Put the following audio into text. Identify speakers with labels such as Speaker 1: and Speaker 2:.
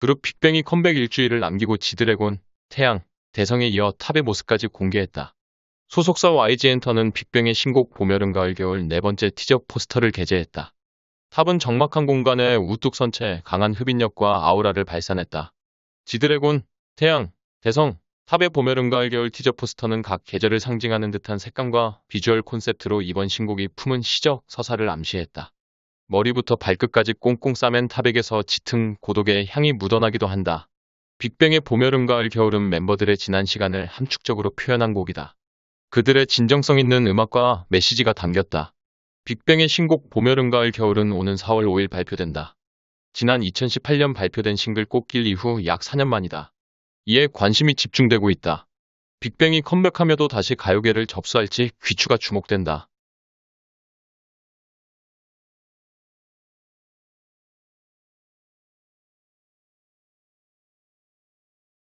Speaker 1: 그룹 빅뱅이 컴백 일주일을 남기고 지드래곤, 태양, 대성에 이어 탑의 모습까지 공개했다. 소속사 YG엔터는 빅뱅의 신곡 봄여름 가을 겨울 네 번째 티저 포스터를 게재했다. 탑은 적막한 공간에 우뚝 선 채 강한 흡인력과 아우라를 발산했다. 지드래곤, 태양, 대성, 탑의 봄여름 가을 겨울 티저 포스터는 각 계절을 상징하는 듯한 색감과 비주얼 콘셉트로 이번 신곡이 품은 시적 서사를 암시했다. 머리부터 발끝까지 꽁꽁 싸맨 타백에서 짙은 고독의 향이 묻어나기도 한다. 빅뱅의 봄여름 가을 겨울은 멤버들의 지난 시간을 함축적으로 표현한 곡이다. 그들의 진정성 있는 음악과 메시지가 담겼다. 빅뱅의 신곡 봄여름 가을 겨울은 오는 4월 5일 발표된다. 지난 2018년 발표된 싱글 꽃길 이후 약 4년 만이다. 이에 관심이 집중되고 있다. 빅뱅이 컴백하며도 다시 가요계를 접수할지 귀추가 주목된다.